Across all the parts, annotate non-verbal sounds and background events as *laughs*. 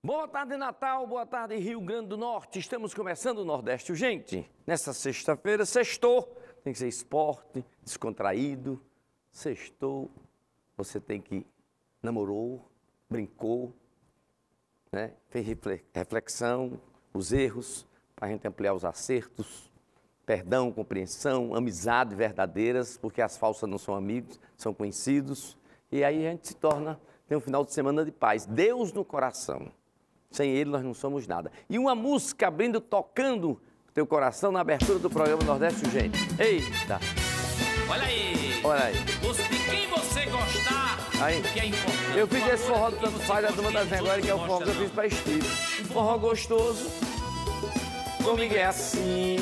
Boa tarde, Natal. Boa tarde, Rio Grande do Norte. Estamos começando o Nordeste Gente. Nessa sexta-feira, sextou. Tem que ser esporte, descontraído. Sextou, você tem que namorou, brincou, né? fez reflexão, os erros, para a gente ampliar os acertos, perdão, compreensão, amizade verdadeiras, porque as falsas não são amigos, são conhecidos. E aí a gente se torna, tem um final de semana de paz. Deus no coração. Sem ele nós não somos nada. E uma música abrindo, tocando teu coração na abertura do programa Nordeste Urgente. Eita! Olha aí! Olha aí! de quem você gostar, aí. que é importante. Eu fiz esse forró do Tanto Faz, da Duma das Agora, que é o forró que eu fiz pra Steve. Um forró gostoso, comigo é assim,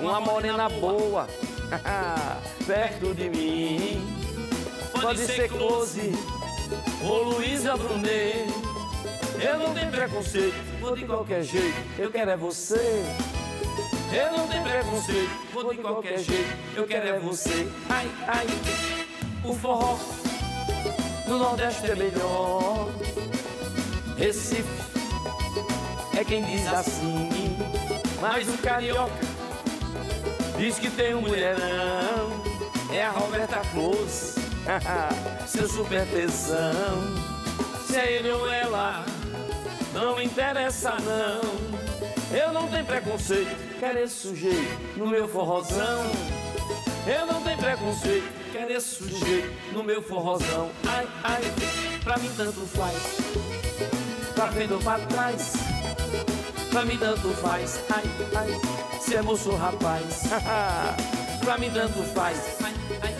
uma morena boa, *laughs* perto de mim. Pode ser Close ou Luísa Brunet. Eu não tenho preconceito, vou de qualquer jeito, eu quero é você. Eu não tenho preconceito, vou de qualquer jeito, eu quero é você. Ai, ai, o forró no Nordeste é melhor. Recife é quem diz assim, mas o carioca diz que tem um mulherão. É a Roberta Close, *laughs* seu super tesão. Se é ele ou ela não interessa não. Eu não tenho preconceito, quero esse sujeito no meu forrozão. Eu não tenho preconceito, quero esse sujeito no meu forrozão. Ai, ai, pra mim tanto faz, pra frente ou pra trás. Pra mim tanto faz, ai, ai, se é moço ou rapaz. *laughs* pra mim tanto faz, ai, ai,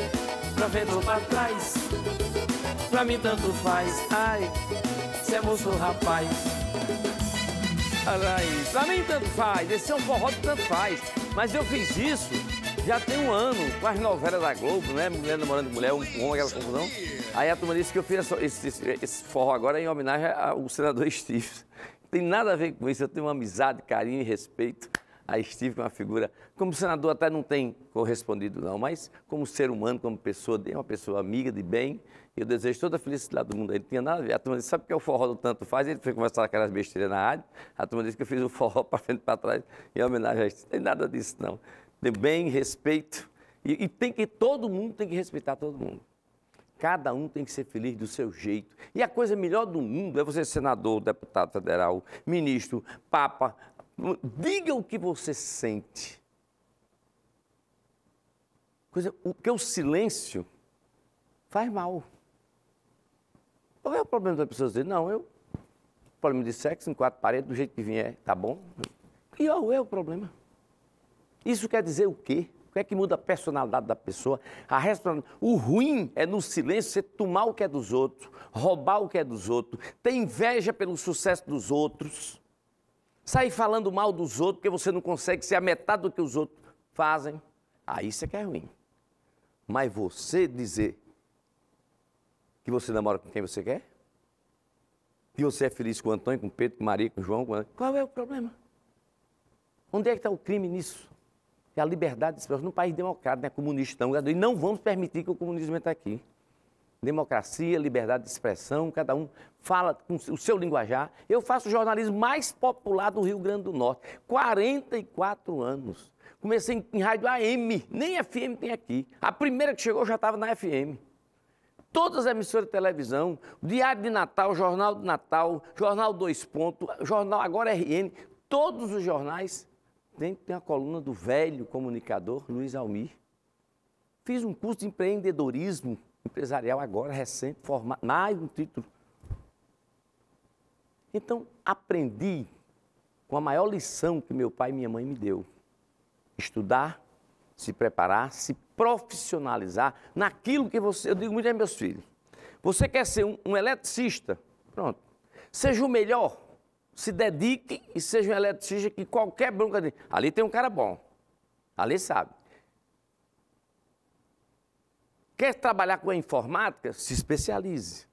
pra frente ou pra trás. Pra mim tanto faz, ai, se é moço ou rapaz isso. pra mim tanto faz, esse é um forró que tanto faz. Mas eu fiz isso já tem um ano com as novelas da Globo, né? Mulher namorando mulher, um homem aquela confusão. Aí a turma disse que eu fiz esse, esse, esse forró agora em homenagem ao senador *laughs* Steve. Tem nada a ver com isso, eu tenho uma amizade, carinho e respeito a Steve, que é uma figura. Como senador, até não tem correspondido, não, mas como ser humano, como pessoa, é uma pessoa amiga de bem eu desejo toda a felicidade do mundo. Ele tinha nada a ver. A turma disse, sabe o que é o forró do tanto faz? Ele foi conversar aquelas besteiras na rádio. A turma disse que eu fiz o forró *laughs* para frente e para trás em homenagem a isso. Não tem nada disso, não. Tem bem, respeito. E, e tem que, todo mundo tem que respeitar todo mundo. Cada um tem que ser feliz do seu jeito. E a coisa melhor do mundo é você senador, deputado federal, ministro, papa. Diga o que você sente. Coisa, o que o silêncio faz mal. Qual é o problema das pessoas dizer, não, eu. Problema de sexo em quatro paredes, do jeito que vier, tá bom? E qual é o problema? Isso quer dizer o quê? O que é que muda a personalidade da pessoa? A responsabilidade. O ruim é no silêncio você tomar o que é dos outros, roubar o que é dos outros, ter inveja pelo sucesso dos outros, sair falando mal dos outros porque você não consegue ser a metade do que os outros fazem. Aí você quer ruim. Mas você dizer, que você namora com quem você quer? Que você é feliz com o Antônio, com o Pedro, com Maria, com o João? Com... Qual é o problema? Onde é que está o crime nisso? É a liberdade de expressão. Num país democrático, não é comunista, não. E não vamos permitir que o comunismo entre aqui. Democracia, liberdade de expressão, cada um fala com o seu linguajar. Eu faço o jornalismo mais popular do Rio Grande do Norte. 44 anos. Comecei em rádio AM, nem FM tem aqui. A primeira que chegou já estava na FM. Todas as emissoras de televisão, Diário de Natal, Jornal de Natal, Jornal Dois Pontos, Jornal Agora RN, todos os jornais têm, a coluna do velho comunicador Luiz Almir. Fiz um curso de empreendedorismo empresarial agora, recente, formado, mais um título. Então, aprendi com a maior lição que meu pai e minha mãe me deu. Estudar, se preparar, se profissionalizar naquilo que você. Eu digo muito a meus filhos: você quer ser um, um eletricista? Pronto. Seja o melhor, se dedique e seja um eletricista que qualquer bronca dele. Ali tem um cara bom, ali sabe. Quer trabalhar com a informática? Se especialize.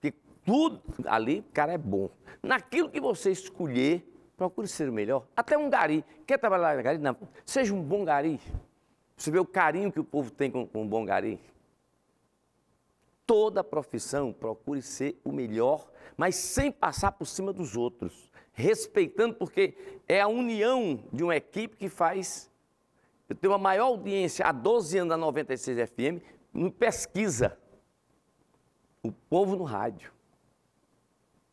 Porque tudo ali, o cara é bom. Naquilo que você escolher, procure ser o melhor. Até um gari. Quer trabalhar na gari? Não. Seja um bom gari. Você vê o carinho que o povo tem com, com o bom gari? Toda profissão procure ser o melhor, mas sem passar por cima dos outros. Respeitando, porque é a união de uma equipe que faz. Eu tenho a maior audiência há 12 anos da 96 FM no pesquisa. O povo no rádio.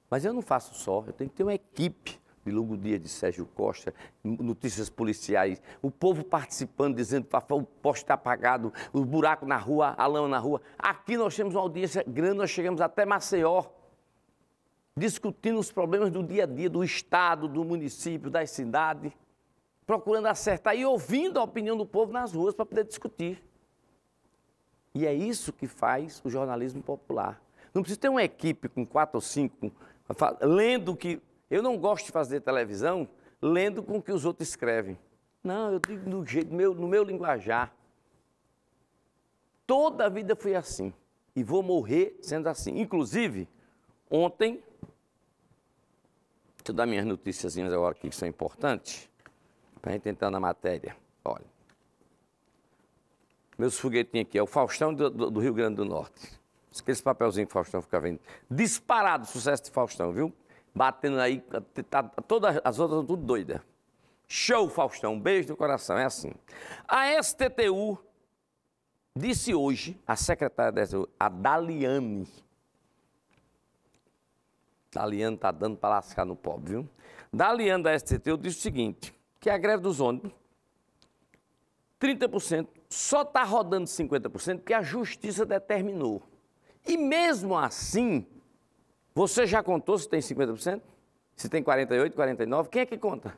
Mas eu não faço só, eu tenho que ter uma equipe de Longo Dia de Sérgio Costa, notícias policiais, o povo participando, dizendo que o poste está apagado, o buraco na rua, a lama na rua. Aqui nós temos uma audiência grande, nós chegamos até Maceió, discutindo os problemas do dia a dia, do Estado, do município, das cidades, procurando acertar e ouvindo a opinião do povo nas ruas para poder discutir. E é isso que faz o jornalismo popular. Não precisa ter uma equipe com quatro ou cinco, lendo o que eu não gosto de fazer televisão lendo com o que os outros escrevem. Não, eu digo no, jeito, meu, no meu linguajar. Toda a vida fui assim. E vou morrer sendo assim. Inclusive, ontem. Deixa eu dar minhas notícias agora aqui que são importantes. Para a gente entrar na matéria. Olha. Meus foguetinhos aqui. É o Faustão do, do, do Rio Grande do Norte. Aqueles papelzinhos que o Faustão fica vendo. Disparado o sucesso de Faustão, viu? batendo aí, tá, todas as outras tudo doida. Show, Faustão, um beijo do coração, é assim. A STTU disse hoje, a secretária da STTU, a Daliane, Daliane tá dando para lascar no pobre, viu? Daliane da STTU disse o seguinte, que a greve dos ônibus, 30%, só está rodando 50% porque a justiça determinou. E mesmo assim, você já contou se tem 50%? Se tem 48%, 49%? Quem é que conta?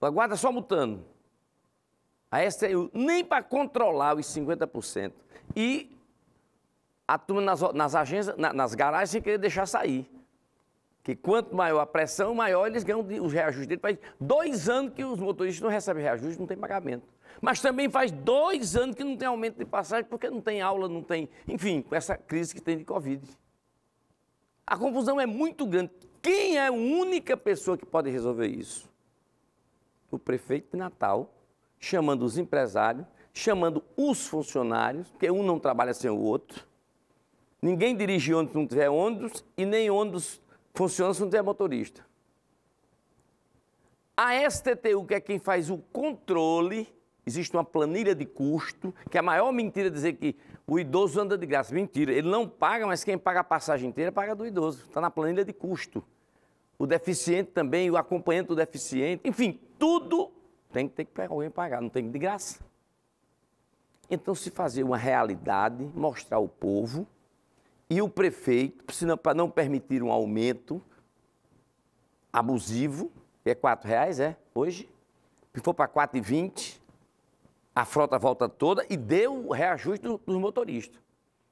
A guarda só mutando. A STU, nem para controlar os 50%. E a turma nas, nas agências, na, nas garagens, sem querer deixar sair. Que quanto maior a pressão, maior eles ganham os reajustes dele. Faz dois anos que os motoristas não recebem reajuste, não tem pagamento. Mas também faz dois anos que não tem aumento de passagem, porque não tem aula, não tem. Enfim, com essa crise que tem de Covid. A confusão é muito grande. Quem é a única pessoa que pode resolver isso? O prefeito de Natal, chamando os empresários, chamando os funcionários, porque um não trabalha sem o outro. Ninguém dirige ônibus se não tiver ônibus e nem ônibus funciona se não tiver motorista. A STTU, que é quem faz o controle, existe uma planilha de custo, que é a maior mentira dizer que o idoso anda de graça. Mentira, ele não paga, mas quem paga a passagem inteira paga do idoso. Está na planilha de custo. O deficiente também, o acompanhante do deficiente, enfim, tudo tem que ter que alguém pagar, não tem de graça. Então, se fazer uma realidade, mostrar ao povo e o prefeito, para não permitir um aumento abusivo, que é R$ reais, é, hoje, se for para R$ 4,20, a frota volta toda e deu o reajuste dos motoristas.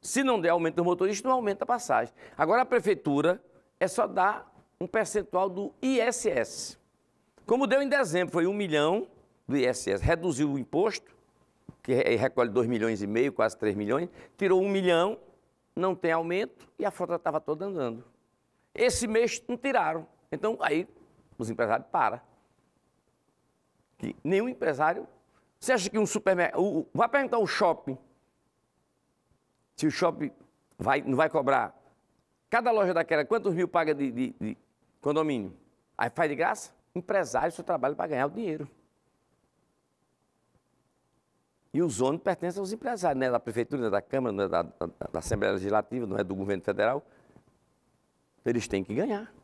Se não der aumento dos motoristas, não aumenta a passagem. Agora, a prefeitura é só dar um percentual do ISS. Como deu em dezembro, foi um milhão do ISS. Reduziu o imposto, que recolhe 2 milhões e meio, quase 3 milhões, tirou um milhão, não tem aumento e a frota estava toda andando. Esse mês não tiraram. Então, aí, os empresários param. Que nenhum empresário você acha que um supermercado. Vai perguntar o shopping. Se o shopping vai, não vai cobrar. Cada loja daquela, quantos mil paga de, de, de condomínio? Aí faz de graça? Empresário, seu trabalho para ganhar o dinheiro. E os ônibus pertencem aos empresários, não é da prefeitura, não é da Câmara, não é da, da, da Assembleia Legislativa, não é do governo federal. Então, eles têm que ganhar.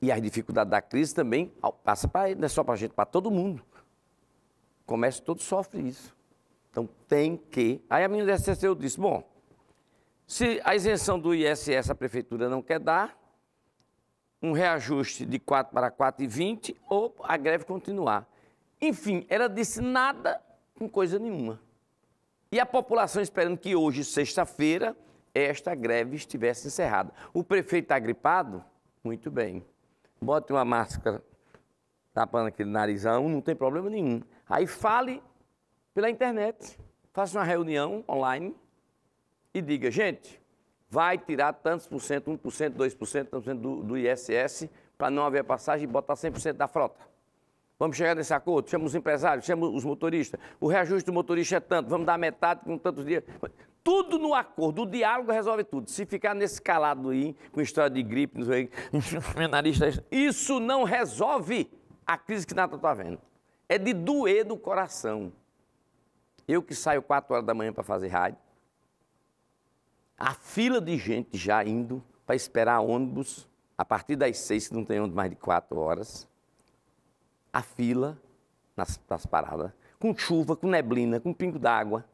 E as dificuldades da crise também passa para não é só para a gente, para todo mundo. O comércio todo sofre isso. Então tem que. Aí a minha eu disse: bom, se a isenção do ISS a prefeitura não quer dar, um reajuste de 4 para 4,20 ou a greve continuar. Enfim, ela disse nada com coisa nenhuma. E a população esperando que hoje, sexta-feira, esta greve estivesse encerrada. O prefeito está gripado? Muito bem. Bote uma máscara tapando aquele narizão, não tem problema nenhum. Aí fale pela internet, faça uma reunião online e diga, gente, vai tirar tantos por cento, 1%, 2%, tantos do, do ISS para não haver passagem e botar 100% da frota. Vamos chegar nesse acordo, chama os empresários, chama os motoristas. O reajuste do motorista é tanto, vamos dar metade com tantos dias. Tudo no acordo, o diálogo resolve tudo. Se ficar nesse calado aí, com história de gripe, não sei, *laughs* isso não resolve a crise que nada está vendo é de doer no coração. Eu que saio quatro horas da manhã para fazer rádio, a fila de gente já indo para esperar ônibus, a partir das seis, que não tem ônibus mais de quatro horas, a fila nas, nas paradas, com chuva, com neblina, com pingo d'água,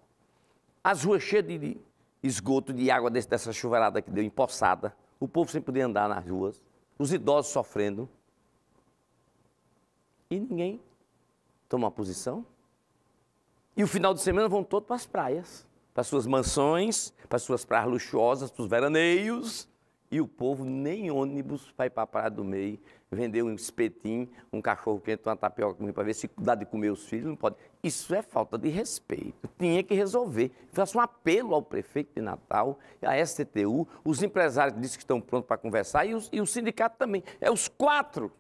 as ruas cheias de esgoto, de água desse, dessa chuvarada que deu empoçada, o povo sem poder andar nas ruas, os idosos sofrendo, e ninguém tomar posição. E o final de semana vão todos para as praias, para suas mansões, para suas praias luxuosas, para os veraneios. E o povo nem ônibus vai para a Praia do Meio vender um espetinho, um cachorro quente, uma tapioca para ver se dá de comer os filhos, não pode. Isso é falta de respeito. Tinha que resolver. Faço um apelo ao prefeito de Natal, à STTU, os empresários dizem que estão prontos para conversar e, os, e o sindicato também. É os quatro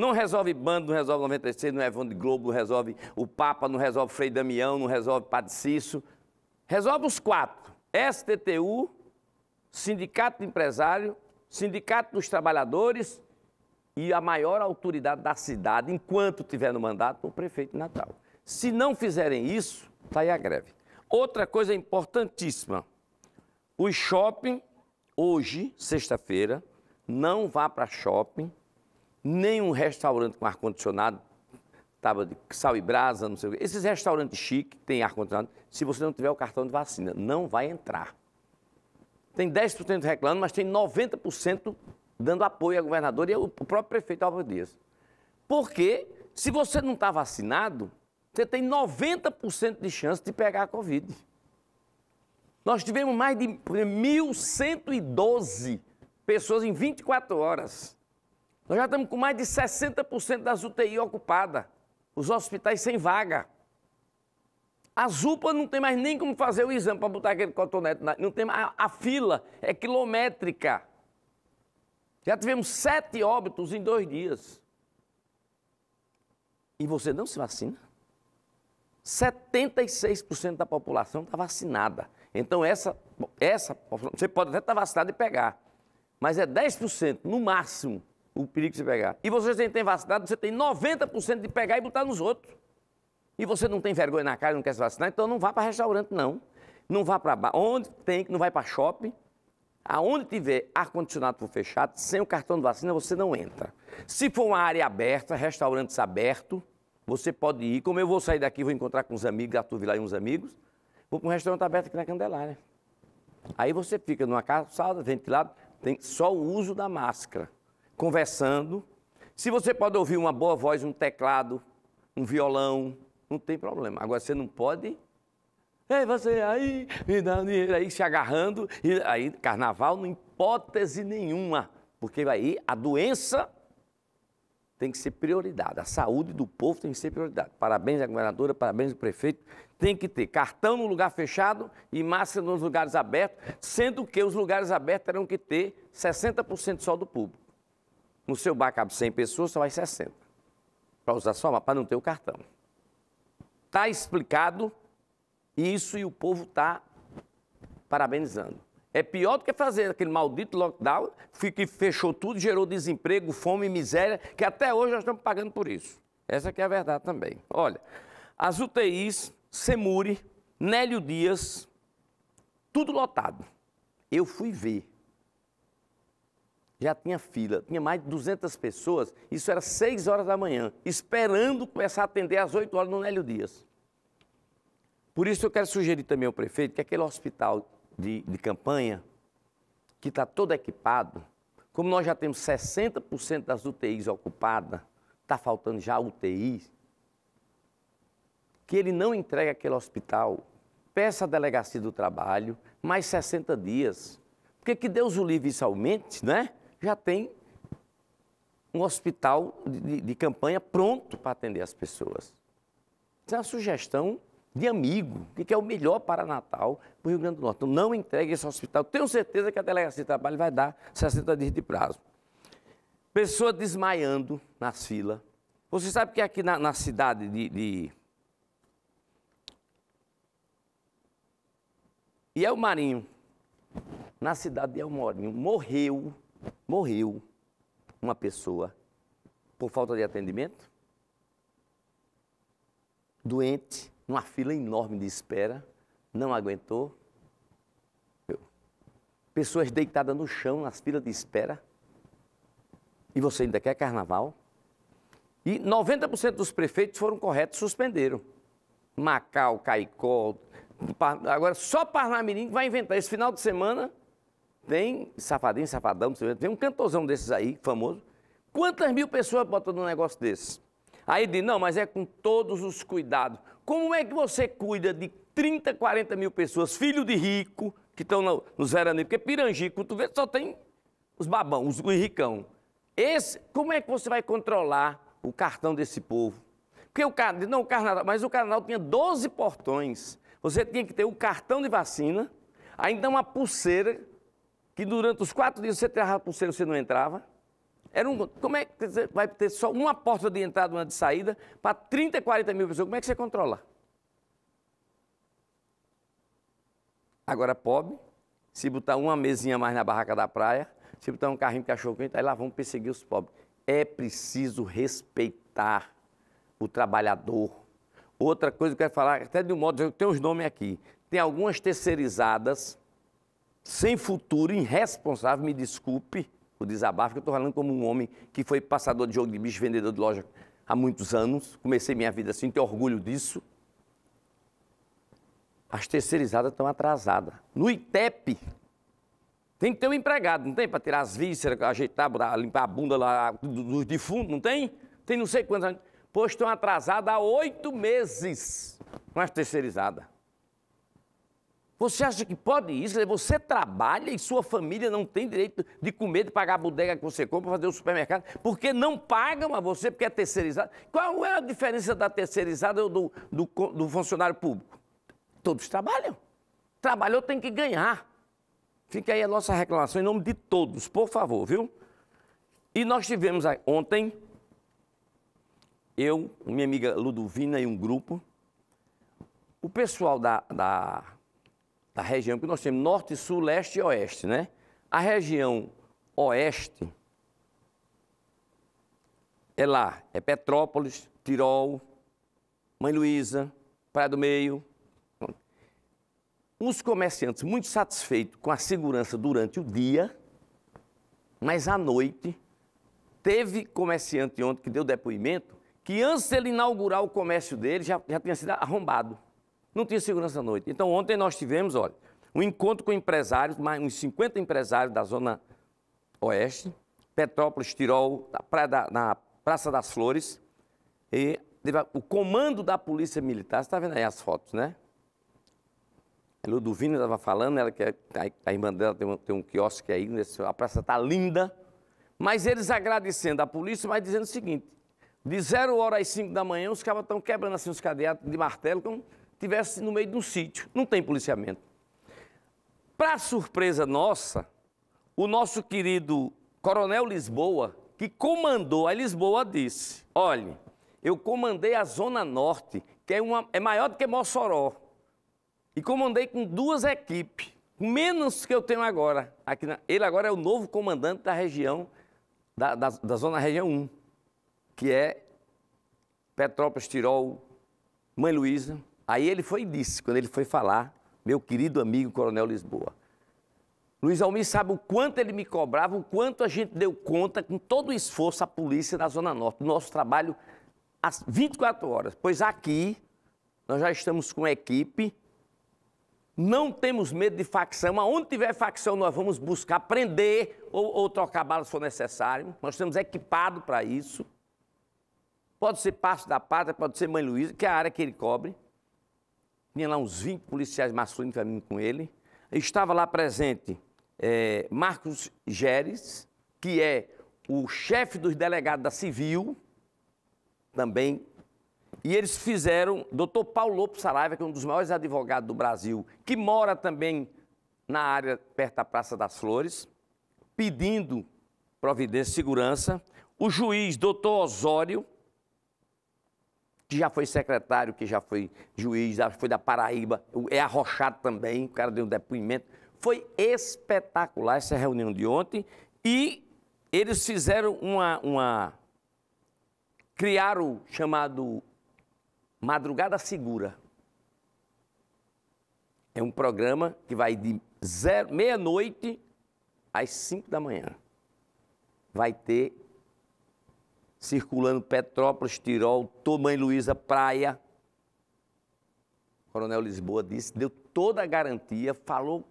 não resolve bando, não resolve 96, não é resolve Globo, não resolve o Papa, não resolve Frei Damião, não resolve Padre Cício. Resolve os quatro. STTU, Sindicato do Empresário, Sindicato dos Trabalhadores e a maior autoridade da cidade, enquanto tiver no mandato, o prefeito de Natal. Se não fizerem isso, está aí a greve. Outra coisa importantíssima, o shopping, hoje, sexta-feira, não vá para shopping nenhum restaurante com ar-condicionado, tava de sal e brasa, não sei o quê. Esses restaurantes chiques tem ar-condicionado, se você não tiver o cartão de vacina, não vai entrar. Tem 10% reclamando, mas tem 90% dando apoio ao governador e ao próprio prefeito Álvaro Dias. Porque se você não está vacinado, você tem 90% de chance de pegar a Covid. Nós tivemos mais de 1.112 pessoas em 24 horas. Nós já estamos com mais de 60% das UTI ocupadas, os hospitais sem vaga. As UPA não tem mais nem como fazer o exame para botar aquele cotonete. Não tem mais, a, a fila é quilométrica. Já tivemos sete óbitos em dois dias. E você não se vacina? 76% da população está vacinada. Então, essa, essa você pode até estar tá vacinado e pegar, mas é 10% no máximo o perigo de você pegar. E você já tem vacinado, você tem 90% de pegar e botar nos outros. E você não tem vergonha na cara, não quer se vacinar, então não vá para restaurante, não. Não vá para Onde tem, não vai para shopping. Aonde tiver ar-condicionado por fechado, sem o cartão de vacina, você não entra. Se for uma área aberta, restaurantes abertos, você pode ir. Como eu vou sair daqui, vou encontrar com uns amigos, atuve lá e uns amigos, vou para um restaurante aberto aqui na Candelária. Aí você fica numa calçada, ventilado, tem só o uso da máscara conversando. Se você pode ouvir uma boa voz, um teclado, um violão, não tem problema. Agora você não pode. Ei, você aí, me dá dinheiro aí, se agarrando. E aí, carnaval, não hipótese nenhuma. Porque aí a doença tem que ser prioridade. A saúde do povo tem que ser prioridade. Parabéns à governadora, parabéns ao prefeito. Tem que ter cartão no lugar fechado e máscara nos lugares abertos, sendo que os lugares abertos terão que ter 60% só do público. No seu bar cabe 100 pessoas, só vai 60. Para usar só, para não ter o cartão. Está explicado isso e o povo está parabenizando. É pior do que fazer aquele maldito lockdown que fechou tudo, gerou desemprego, fome, miséria, que até hoje nós estamos pagando por isso. Essa aqui é a verdade também. Olha, as UTIs, Semuri, Nélio Dias, tudo lotado. Eu fui ver já tinha fila, tinha mais de 200 pessoas, isso era 6 horas da manhã, esperando começar a atender às 8 horas no Nélio Dias. Por isso eu quero sugerir também ao prefeito que aquele hospital de, de campanha, que está todo equipado, como nós já temos 60% das UTIs ocupadas, está faltando já UTI, que ele não entregue aquele hospital, peça à delegacia do trabalho mais 60 dias. Porque que Deus o livre isso aumente, né? já tem um hospital de, de campanha pronto para atender as pessoas. Isso é uma sugestão de amigo, que é o melhor para Natal, para o Rio Grande do Norte. Então, não entregue esse hospital. Tenho certeza que a delegacia de trabalho vai dar 60 dias de prazo. Pessoa desmaiando na fila. Você sabe que aqui na, na cidade de, de... E é o Marinho, na cidade de El Morinho, morreu morreu uma pessoa por falta de atendimento? Doente, numa fila enorme de espera, não aguentou. Pessoas deitadas no chão nas filas de espera. E você ainda quer carnaval? E 90% dos prefeitos foram corretos, suspenderam. Macau, Caicó, agora só Parnamirim vai inventar. Esse final de semana tem safadinho, safadão, tem um cantorzão desses aí, famoso. Quantas mil pessoas botam num negócio desse? Aí diz, não, mas é com todos os cuidados. Como é que você cuida de 30, 40 mil pessoas, filho de rico, que estão no, nos veraneios? Porque Pirangi, Cotovelo, só tem os babão, os, os ricão. Esse, como é que você vai controlar o cartão desse povo? Porque o carnal, não o carnaval, mas o carnaval tinha 12 portões. Você tinha que ter o cartão de vacina, ainda então uma pulseira que durante os quatro dias você trava por você não entrava. Era um, como é que você vai ter só uma porta de entrada, uma de saída, para 30, 40 mil pessoas? Como é que você controla? Agora, pobre, se botar uma mesinha mais na barraca da praia, se botar um carrinho de cachorro quente, aí lá vamos perseguir os pobres. É preciso respeitar o trabalhador. Outra coisa que eu quero falar, até de um modo, eu tenho os nomes aqui. Tem algumas terceirizadas sem futuro, irresponsável, me desculpe o desabafo, que eu estou falando como um homem que foi passador de jogo de bicho, vendedor de loja há muitos anos, comecei minha vida assim, tenho orgulho disso. As terceirizadas estão atrasadas. No ITEP, tem que ter um empregado, não tem? Para tirar as vísceras, ajeitar, limpar a bunda lá dos defuntos, não tem? Tem não sei quantos anos. Pois estão atrasadas há oito meses com é as terceirizadas. Você acha que pode isso? Você trabalha e sua família não tem direito de comer, de pagar a bodega que você compra, fazer o supermercado, porque não pagam a você, porque é terceirizado. Qual é a diferença da terceirizada ou do, do, do funcionário público? Todos trabalham. Trabalhou tem que ganhar. Fica aí a nossa reclamação em nome de todos, por favor, viu? E nós tivemos ontem, eu, minha amiga Ludovina e um grupo, o pessoal da, da a região que nós temos norte, sul, leste e oeste, né? A região oeste é lá, é Petrópolis, Tirol, Mãe Luísa, Praia do Meio. Os comerciantes muito satisfeitos com a segurança durante o dia, mas à noite teve comerciante ontem que deu depoimento que antes de ele inaugurar o comércio dele já, já tinha sido arrombado. Não tinha segurança à noite. Então, ontem nós tivemos, olha, um encontro com empresários, mais uns 50 empresários da Zona Oeste, Petrópolis, Tirol, na, Praia da, na Praça das Flores, e o comando da Polícia Militar, você está vendo aí as fotos, né? A Ludovina estava falando, ela que é, a, irmã dela tem um, tem um quiosque aí, a praça está linda, mas eles agradecendo a polícia, mas dizendo o seguinte, de zero horas às cinco da manhã, os cabos estão quebrando assim os cadeados de martelo, como tivesse no meio de um sítio, não tem policiamento. Para surpresa nossa, o nosso querido Coronel Lisboa, que comandou a Lisboa, disse: olhe, eu comandei a Zona Norte, que é, uma, é maior do que Mossoró, e comandei com duas equipes, menos que eu tenho agora. Aqui na, ele agora é o novo comandante da região, da, da, da Zona Região 1, que é Petrópolis, Tirol, Mãe Luísa, Aí ele foi e disse, quando ele foi falar, meu querido amigo Coronel Lisboa, Luiz Almir sabe o quanto ele me cobrava, o quanto a gente deu conta com todo o esforço à polícia da Zona Norte, nosso trabalho às 24 horas. Pois aqui nós já estamos com equipe, não temos medo de facção. Aonde tiver facção, nós vamos buscar prender ou, ou trocar balas se for necessário. Nós estamos equipados para isso. Pode ser Passo da Pátria, pode ser Mãe Luísa, que é a área que ele cobre tinha lá uns 20 policiais maçudos caminhando com ele. Estava lá presente é, Marcos Geres, que é o chefe dos delegados da Civil, também. E eles fizeram, doutor Paulo Lopes Saraiva, que é um dos maiores advogados do Brasil, que mora também na área perto da Praça das Flores, pedindo providência e segurança. O juiz, doutor Osório, que já foi secretário, que já foi juiz, já foi da Paraíba, é arrochado também, o cara deu um depoimento. Foi espetacular essa reunião de ontem e eles fizeram uma. uma criaram o chamado Madrugada Segura. É um programa que vai de meia-noite às cinco da manhã. Vai ter circulando Petrópolis, Tirol, Tomãe Luísa, Praia. Coronel Lisboa disse, deu toda a garantia, falou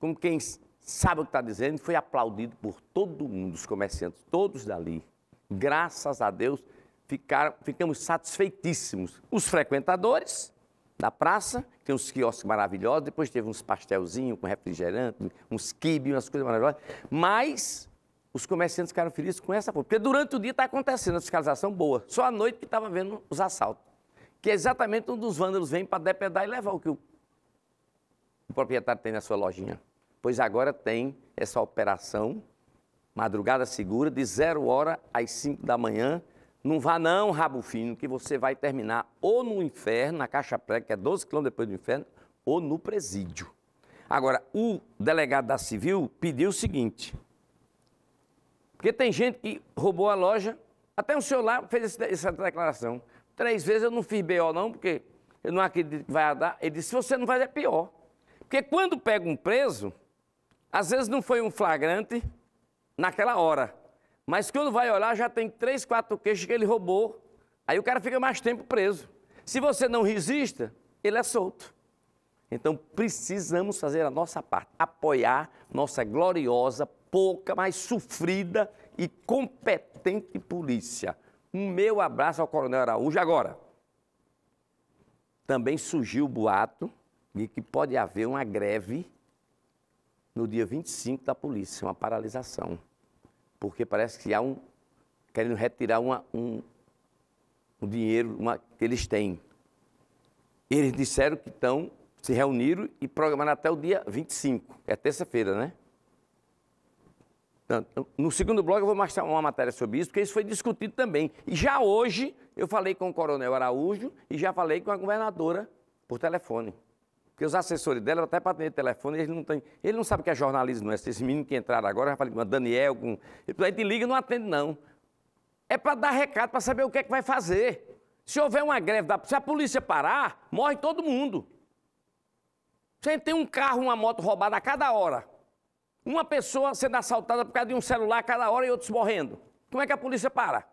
como quem sabe o que está dizendo, foi aplaudido por todo mundo, os comerciantes, todos dali. Graças a Deus, ficaram, ficamos satisfeitíssimos. Os frequentadores da praça, tem uns quiosques maravilhosos, depois teve uns pastelzinhos com refrigerante, uns quibes, umas coisas maravilhosas, mas os comerciantes ficaram felizes com essa coisa. Porque durante o dia está acontecendo a fiscalização boa. Só à noite que estava vendo os assaltos. Que é exatamente onde os vândalos vêm para depedar e levar o que o, o proprietário tem na sua lojinha. Pois agora tem essa operação Madrugada Segura, de zero hora às cinco da manhã. Não vá não, rabo fino, que você vai terminar ou no inferno, na caixa pré, que é 12 quilômetros depois do inferno, ou no presídio. Agora, o delegado da Civil pediu o seguinte, porque tem gente que roubou a loja, até o celular fez essa declaração. Três vezes eu não fiz BO não, porque eu não acredito que vai dar. Ele disse, se você não faz, é pior. Porque quando pega um preso, às vezes não foi um flagrante naquela hora. Mas quando vai olhar, já tem três, quatro queixos que ele roubou. Aí o cara fica mais tempo preso. Se você não resista, ele é solto. Então precisamos fazer a nossa parte, apoiar nossa gloriosa pouca, mas sofrida e competente polícia. Um meu abraço ao Coronel Araújo. Agora, também surgiu o boato de que pode haver uma greve no dia 25 da polícia, uma paralisação. Porque parece que há um. querendo retirar uma, um, um dinheiro uma, que eles têm. Eles disseram que estão, se reuniram e programaram até o dia 25, é terça-feira, né? No segundo bloco eu vou mostrar uma matéria sobre isso, porque isso foi discutido também. E já hoje eu falei com o coronel Araújo e já falei com a governadora por telefone. Porque os assessores dela, até para atender telefone, eles não têm. Ele não sabe o que é jornalismo, não é? esse menino que entraram agora, já falei com a Daniel, com. Aí te liga e não atende, não. É para dar recado, para saber o que é que vai fazer. Se houver uma greve, se a polícia parar, morre todo mundo. Você tem um carro, uma moto roubada a cada hora. Uma pessoa sendo assaltada por causa de um celular a cada hora e outros morrendo. Como é que a polícia para?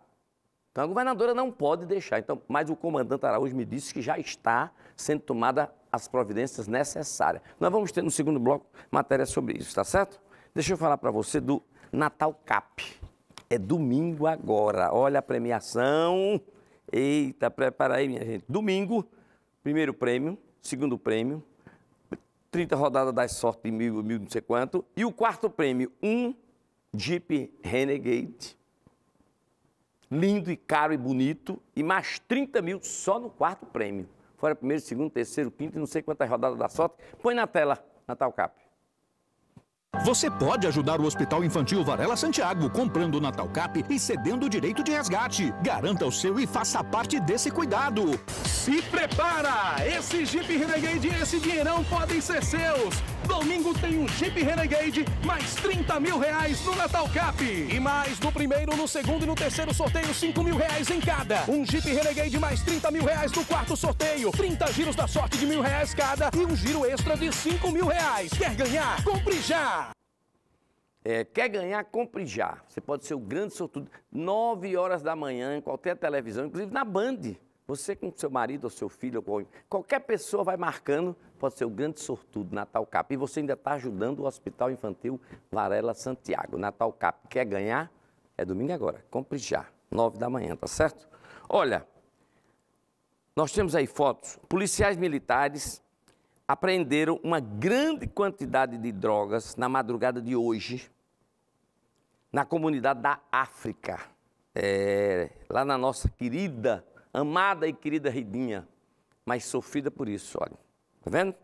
Então a governadora não pode deixar. Então, mas o comandante Araújo me disse que já está sendo tomada as providências necessárias. Nós vamos ter no segundo bloco matéria sobre isso, tá certo? Deixa eu falar para você do Natal Cap. É domingo agora. Olha a premiação. Eita, prepara aí, minha gente. Domingo, primeiro prêmio, segundo prêmio, 30 rodadas das sortes de mil, mil não sei quanto. E o quarto prêmio, um Jeep Renegade. Lindo e caro e bonito. E mais 30 mil só no quarto prêmio. Fora primeiro, segundo, terceiro, quinto, não sei quantas rodadas da sorte. Põe na tela, Natal Cap. Você pode ajudar o Hospital Infantil Varela Santiago comprando Natal Cap e cedendo o direito de resgate. Garanta o seu e faça parte desse cuidado. Se prepara! Esse Jeep Renegade e esse dinheirão podem ser seus. Domingo tem um Jeep Renegade, mais 30 mil reais no Natal Cap. E mais no primeiro, no segundo e no terceiro sorteio, 5 mil reais em cada. Um Jeep Renegade, mais 30 mil reais no quarto sorteio. 30 giros da sorte de mil reais cada e um giro extra de 5 mil reais. Quer ganhar? Compre já! É, quer ganhar, compre já. Você pode ser o grande sortudo. Nove horas da manhã, em qualquer televisão, inclusive na Band. Você com seu marido ou seu filho, ou qualquer pessoa vai marcando, pode ser o grande sortudo Natal Cap. E você ainda está ajudando o Hospital Infantil Varela Santiago. Natal Cap. Quer ganhar? É domingo agora. Compre já. Nove da manhã, tá certo? Olha, nós temos aí fotos. Policiais militares apreenderam uma grande quantidade de drogas na madrugada de hoje na comunidade da África, é, lá na nossa querida, amada e querida Ridinha, mas sofrida por isso, olha. Tá vendo?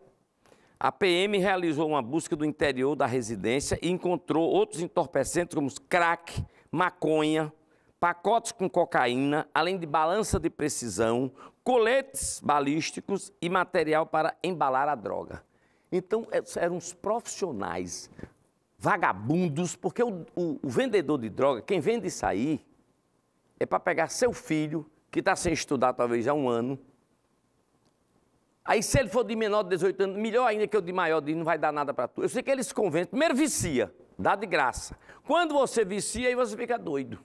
A PM realizou uma busca do interior da residência e encontrou outros entorpecentes como crack, maconha, pacotes com cocaína, além de balança de precisão, coletes balísticos e material para embalar a droga. Então, é, eram os profissionais vagabundos, porque o, o, o vendedor de droga, quem vende isso aí, é para pegar seu filho, que está sem estudar talvez há um ano. Aí, se ele for de menor de 18 anos, melhor ainda que eu de maior, de não vai dar nada para tu. Eu sei que eles convencem. Primeiro, vicia, dá de graça. Quando você vicia, aí você fica doido.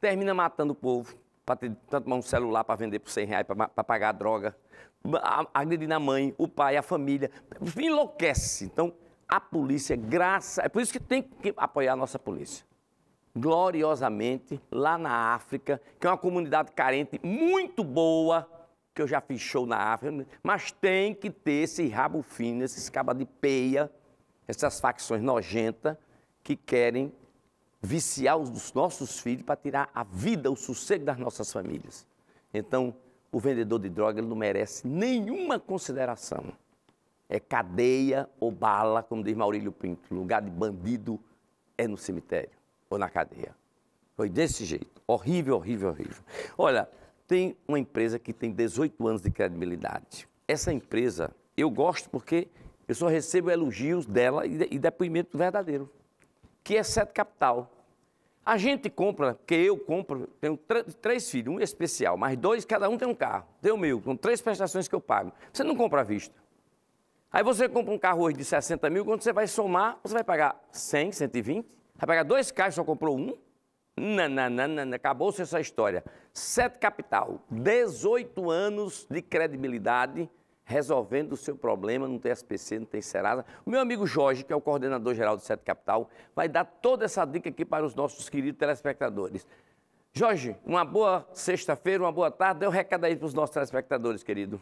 Termina matando o povo, para tomar um celular para vender por 100 reais, para pagar a droga. Agredindo a mãe, o pai, a família. Enlouquece. Então, a polícia, graça. É por isso que tem que apoiar a nossa polícia. Gloriosamente, lá na África, que é uma comunidade carente muito boa, que eu já fiz show na África, mas tem que ter esse rabo fino, esse cabas de peia, essas facções nojentas que querem viciar os nossos filhos para tirar a vida, o sossego das nossas famílias. Então, o vendedor de droga ele não merece nenhuma consideração é cadeia ou bala, como diz Maurílio Pinto. Lugar de bandido é no cemitério ou na cadeia. Foi desse jeito. Horrível, horrível, horrível. Olha, tem uma empresa que tem 18 anos de credibilidade. Essa empresa, eu gosto porque eu só recebo elogios dela e depoimento verdadeiro, que é Sete Capital. A gente compra, que eu compro, tenho três filhos, um especial, mais dois, cada um tem um carro. Tem o meu, com três prestações que eu pago. Você não compra à vista. Aí você compra um carro hoje de 60 mil, quando você vai somar, você vai pagar 100, 120, vai pagar dois carros, só comprou um. Não, acabou-se essa história. Sete Capital, 18 anos de credibilidade resolvendo o seu problema, não tem SPC, não tem Serasa. O meu amigo Jorge, que é o coordenador geral do Sete Capital, vai dar toda essa dica aqui para os nossos queridos telespectadores. Jorge, uma boa sexta-feira, uma boa tarde. Dê um recado aí para os nossos telespectadores, querido.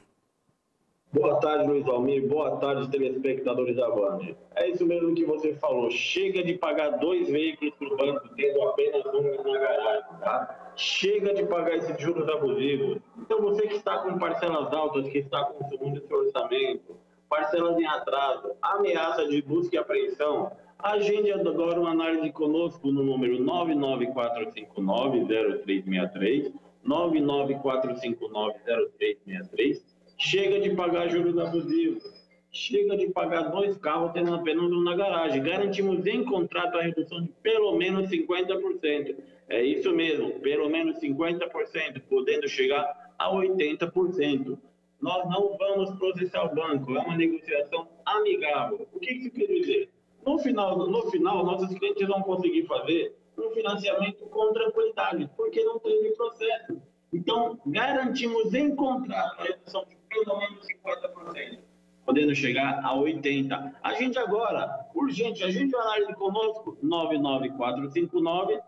Boa tarde, Luiz Almir. Boa tarde, telespectadores da Band. É isso mesmo que você falou. Chega de pagar dois veículos para o banco tendo apenas um na garagem, tá? Chega de pagar esses juros abusivos. Então, você que está com parcelas altas, que está consumindo seu orçamento, parcelas em atraso, ameaça de busca e apreensão, agende agora uma análise conosco no número 994590363, 994590363 Chega de pagar juros abusivos. Chega de pagar dois carros tendo apenas um na garagem. Garantimos em contrato a redução de pelo menos 50%. É isso mesmo, pelo menos 50%, podendo chegar a 80%. Nós não vamos processar o banco, é uma negociação amigável. O que isso quer dizer? No final, no final, nossos clientes vão conseguir fazer um financiamento com tranquilidade, porque não teve processo. Então, garantimos em contrato a redução de pelo menos 50%, podendo chegar a 80%. Agende agora, urgente, agende o análise conosco, 99459-0363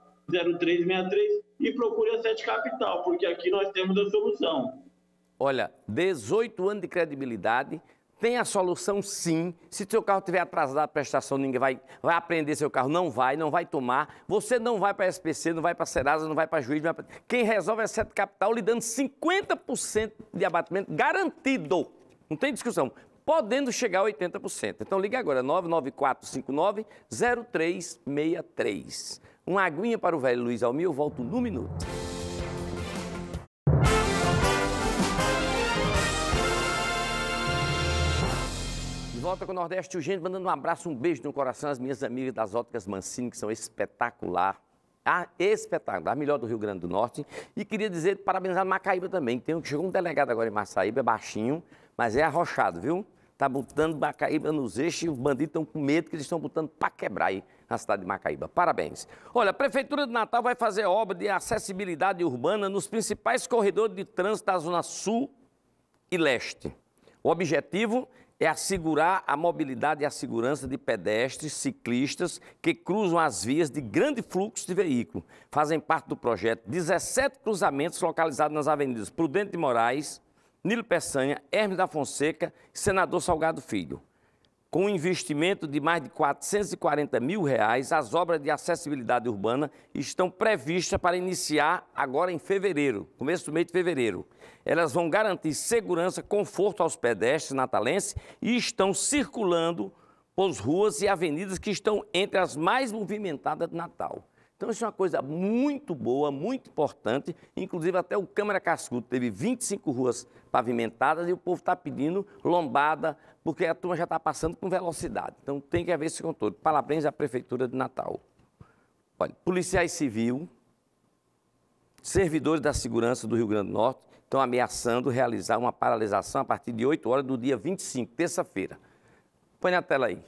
e procure a Sete Capital, porque aqui nós temos a solução. Olha, 18 anos de credibilidade, tem a solução sim. Se seu carro tiver atrasado a prestação, ninguém vai, vai aprender seu carro. Não vai, não vai tomar. Você não vai para a SPC, não vai para a Serasa, não vai para juiz. Vai pra... Quem resolve é a Sete Capital, lhe dando 50% de abatimento garantido. Não tem discussão. Podendo chegar a 80%. Então ligue agora, 99459-0363. Uma aguinha para o velho Luiz Almir, eu volto num minuto. volta com o Nordeste Urgente, mandando um abraço, um beijo no coração às minhas amigas das óticas Mancini, que são espetacular. ah espetacular, a melhor do Rio Grande do Norte. E queria dizer, parabenizar Macaíba também. Tem, um, chegou um delegado agora em Macaíba, é baixinho, mas é arrochado, viu? Tá botando Macaíba nos eixos e os bandidos estão com medo que eles estão botando para quebrar aí na cidade de Macaíba. Parabéns. Olha, a Prefeitura de Natal vai fazer obra de acessibilidade urbana nos principais corredores de trânsito da Zona Sul e Leste. O objetivo é assegurar a mobilidade e a segurança de pedestres, ciclistas que cruzam as vias de grande fluxo de veículo. Fazem parte do projeto 17 cruzamentos localizados nas avenidas Prudente de Moraes, Nilo Peçanha, Hermes da Fonseca e Senador Salgado Filho. Com um investimento de mais de 440 mil reais, as obras de acessibilidade urbana estão previstas para iniciar agora em fevereiro, começo do mês de fevereiro. Elas vão garantir segurança, conforto aos pedestres natalenses e estão circulando por ruas e avenidas que estão entre as mais movimentadas de Natal. Então, isso é uma coisa muito boa, muito importante. Inclusive, até o Câmara Cascudo teve 25 ruas pavimentadas e o povo está pedindo lombada, porque a turma já está passando com velocidade. Então tem que haver esse controle. Parabéns à Prefeitura de Natal. Olha, policiais civil, servidores da segurança do Rio Grande do Norte estão ameaçando realizar uma paralisação a partir de 8 horas do dia 25, terça-feira. Põe na tela aí.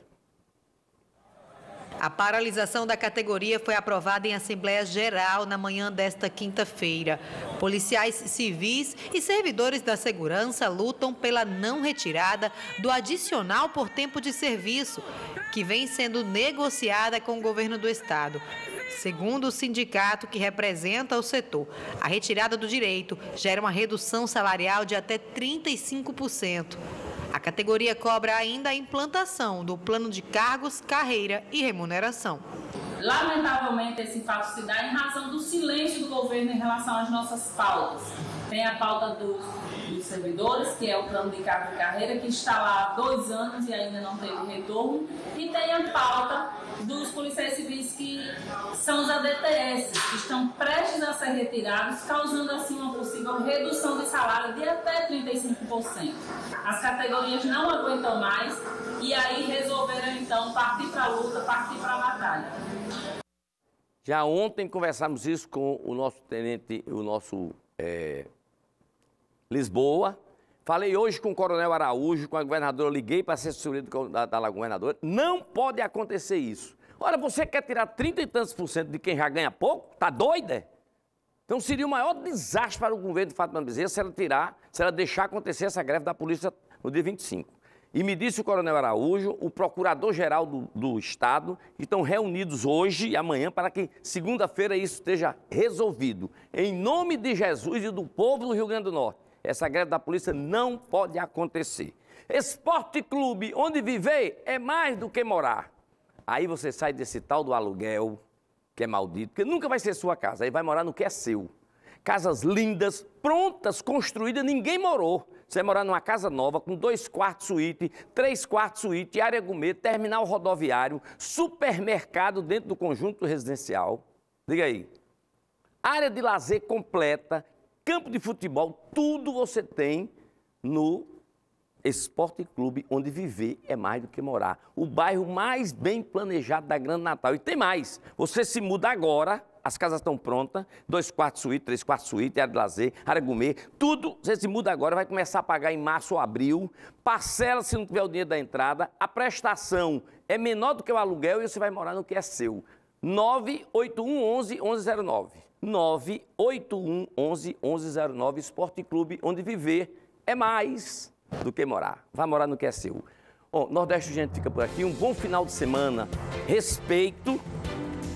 A paralisação da categoria foi aprovada em Assembleia Geral na manhã desta quinta-feira. Policiais civis e servidores da segurança lutam pela não retirada do adicional por tempo de serviço, que vem sendo negociada com o governo do Estado. Segundo o sindicato que representa o setor, a retirada do direito gera uma redução salarial de até 35%. A categoria cobra ainda a implantação do plano de cargos, carreira e remuneração. Lamentavelmente, esse fato se dá em razão do silêncio do governo em relação às nossas pautas. Tem a pauta dos, dos servidores, que é o plano de cargo carreira, que está lá há dois anos e ainda não teve retorno, e tem a pauta dos policiais civis que são os ADTS, que estão prestes a ser retirados, causando assim uma possível redução de salário de até 35%. As categorias não aguentam mais e aí resolveram então partir para a luta, partir para a batalha. Já ontem conversamos isso com o nosso tenente, o nosso é, Lisboa. Falei hoje com o Coronel Araújo, com a governadora, liguei para a assessoria da, da governadora. Não pode acontecer isso. Ora, você quer tirar 30 e tantos por cento de quem já ganha pouco? Tá doida? Então seria o maior desastre para o governo de Fátima Bezerra se ela tirar, se ela deixar acontecer essa greve da polícia no dia 25. E me disse o Coronel Araújo, o Procurador-Geral do, do Estado, estão reunidos hoje e amanhã para que segunda-feira isso esteja resolvido. Em nome de Jesus e do povo do Rio Grande do Norte, essa greve da polícia não pode acontecer. Esporte clube, onde viver é mais do que morar. Aí você sai desse tal do aluguel, que é maldito, porque nunca vai ser sua casa, aí vai morar no que é seu. Casas lindas, prontas, construídas, ninguém morou. Você morar numa casa nova com dois quartos suíte, três quartos suíte, área gourmet, terminal rodoviário, supermercado dentro do conjunto residencial. Diga aí. Área de lazer completa, campo de futebol, tudo você tem no Esporte Clube, onde viver é mais do que morar. O bairro mais bem planejado da Grande Natal. E tem mais. Você se muda agora as casas estão prontas, dois quartos suíte, três quartos suíte, área de lazer, área gourmet, tudo, você se muda agora, vai começar a pagar em março ou abril, parcela se não tiver o dinheiro da entrada, a prestação é menor do que o aluguel e você vai morar no que é seu. 981 11 1109. 981 11 1109 Esporte Clube, onde viver é mais do que morar. Vai morar no que é seu. Bom, Nordeste Gente fica por aqui. Um bom final de semana. Respeito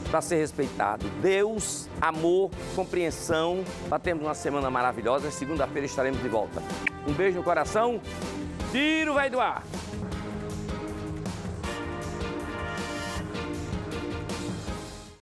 para ser respeitado. Deus, amor, compreensão. Batemos tá uma semana maravilhosa. Segunda-feira estaremos de volta. Um beijo no coração. Tiro vai doar.